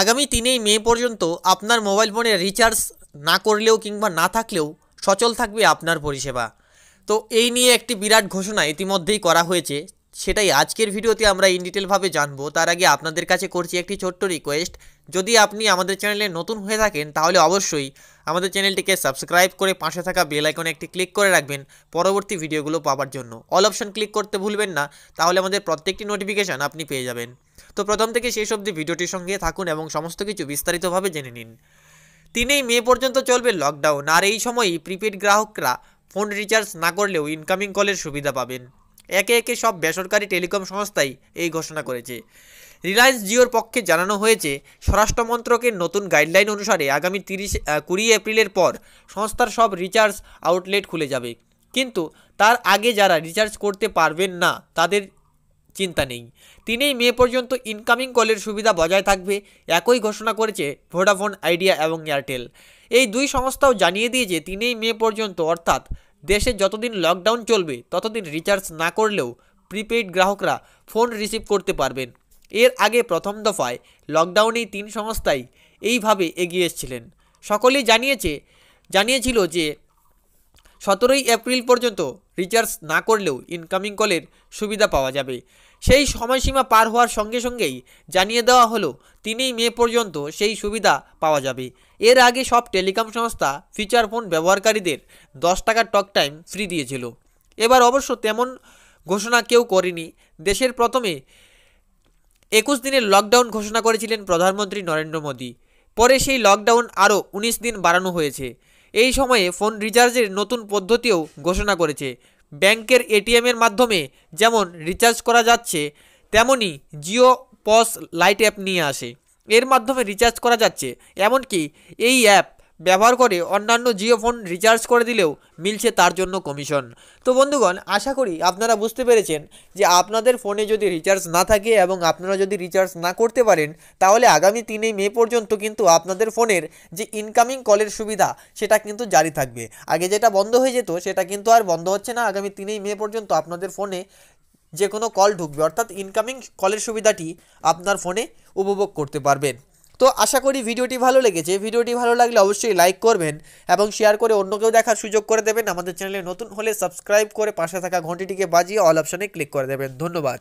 আগামী তিনেই মে পর্যন্ত আপনার মোবাইল ফোনে রিচার্জ না করলেও কিংবা না থাকলেও সচল থাকবে আপনার পরিষেবা তো এই নিয়ে একটি বিরাট ঘোষণা ইতিমধ্যেই করা হয়েছে সেটাই আজকের ভিডিওতে আমরা ইন জানবো তার আগে আপনাদের কাছে করছি একটি ছোট্ট রিকোয়েস্ট যদি আপনি আমাদের চ্যানেলে নতুন হয়ে থাকেন তাহলে অবশ্যই আমাদের চ্যানেলটিকে সাবস্ক্রাইব করে পাশে থাকা বেল আইকনে একটি ক্লিক করে রাখবেন পরবর্তী ভিডিওগুলো পাওয়ার জন্য অল অপশন ক্লিক করতে ভুলবেন না তাহলে আমাদের প্রত্যেকটি নোটিফিকেশান আপনি পেয়ে যাবেন তো প্রথম থেকে শেষ অবধি ভিডিওটির সঙ্গে থাকুন এবং সমস্ত কিছু বিস্তারিতভাবে জেনে নিন তিনেই মে পর্যন্ত চলবে লকডাউন আর এই সময়ই প্রিপেড গ্রাহকরা ফোন রিচার্জ না করলেও ইনকামিং কলের সুবিধা পাবেন একে একে সব বেসরকারি টেলিকম সংস্থাই এই ঘোষণা করেছে রিলায়েন্স জিওর পক্ষে জানানো হয়েছে স্বরাষ্ট্রমন্ত্রকের নতুন গাইডলাইন অনুসারে আগামী তিরিশ কুড়ি এপ্রিলের পর সংস্থার সব রিচার্জ আউটলেট খুলে যাবে কিন্তু তার আগে যারা রিচার্জ করতে পারবেন না তাদের চিন্তা নেই তিনই মে পর্যন্ত ইনকামিং কলের সুবিধা বজায় থাকবে একই ঘোষণা করেছে ভোডাফোন আইডিয়া এবং এয়ারটেল এই দুই সংস্থাও জানিয়ে দিয়েছে তিনই মে পর্যন্ত অর্থাৎ দেশে যতদিন লকডাউন চলবে ততদিন রিচার্জ না করলেও প্রিপেইড গ্রাহকরা ফোন রিসিভ করতে পারবেন এর আগে প্রথম দফায় লকডাউনেই তিন সংস্থাই এইভাবে এগিয়ে এসেছিলেন সকলেই জানিয়েছে জানিয়েছিল যে সতেরোই এপ্রিল পর্যন্ত রিচার্জ না করলেও ইনকামিং কলের সুবিধা পাওয়া যাবে সেই সময়সীমা পার হওয়ার সঙ্গে সঙ্গেই জানিয়ে দেওয়া হলো তিনই মে পর্যন্ত সেই সুবিধা পাওয়া যাবে এর আগে সব টেলিকম সংস্থা ফিচার ফোন ব্যবহারকারীদের দশ টাকার টক টাইম ফ্রি দিয়েছিল এবার অবশ্য তেমন ঘোষণা কেউ করেনি দেশের প্রথমে একুশ দিনের লকডাউন ঘোষণা করেছিলেন প্রধানমন্ত্রী নরেন্দ্র মোদী পরে সেই লকডাউন আরও ১৯ দিন বাড়ানো হয়েছে এই সময়ে ফোন রিচার্জের নতুন পদ্ধতিও ঘোষণা করেছে ব্যাংকের এটিএমের মাধ্যমে যেমন রিচার্জ করা যাচ্ছে তেমনই জিও পস লাইট অ্যাপ নিয়ে আসে এর মাধ্যমে রিচার্জ করা যাচ্ছে এমনকি এই অ্যাপ ব্যবহার করে অন্যান্য জিও ফোন রিচার্জ করে দিলেও মিলছে তার জন্য কমিশন তো বন্ধুগণ আশা করি আপনারা বুঝতে পেরেছেন যে আপনাদের ফোনে যদি রিচার্জ না থাকে এবং আপনারা যদি রিচার্জ না করতে পারেন তাহলে আগামী তিনই মে পর্যন্ত কিন্তু আপনাদের ফোনের যে ইনকামিং কলের সুবিধা সেটা কিন্তু জারি থাকবে আগে যেটা বন্ধ হয়ে যেত সেটা কিন্তু আর বন্ধ হচ্ছে না আগামী তিনই মে পর্যন্ত আপনাদের ফোনে যে কোনো কল ঢুকবে অর্থাৎ ইনকামিং কলের সুবিধাটি আপনার ফোনে উপভোগ করতে পারবেন তো আশা করি ভিডিওটি ভালো লেগেছে ভিডিওটি ভালো লাগলে অবশ্যই লাইক করবেন এবং শেয়ার করে অন্য কেউ দেখার সুযোগ করে দেবেন আমাদের চ্যানেলে নতুন হলে সাবস্ক্রাইব করে পাশে থাকা ঘন্টিটিকে বাজিয়ে অল অপশানে ক্লিক করে দেবেন ধন্যবাদ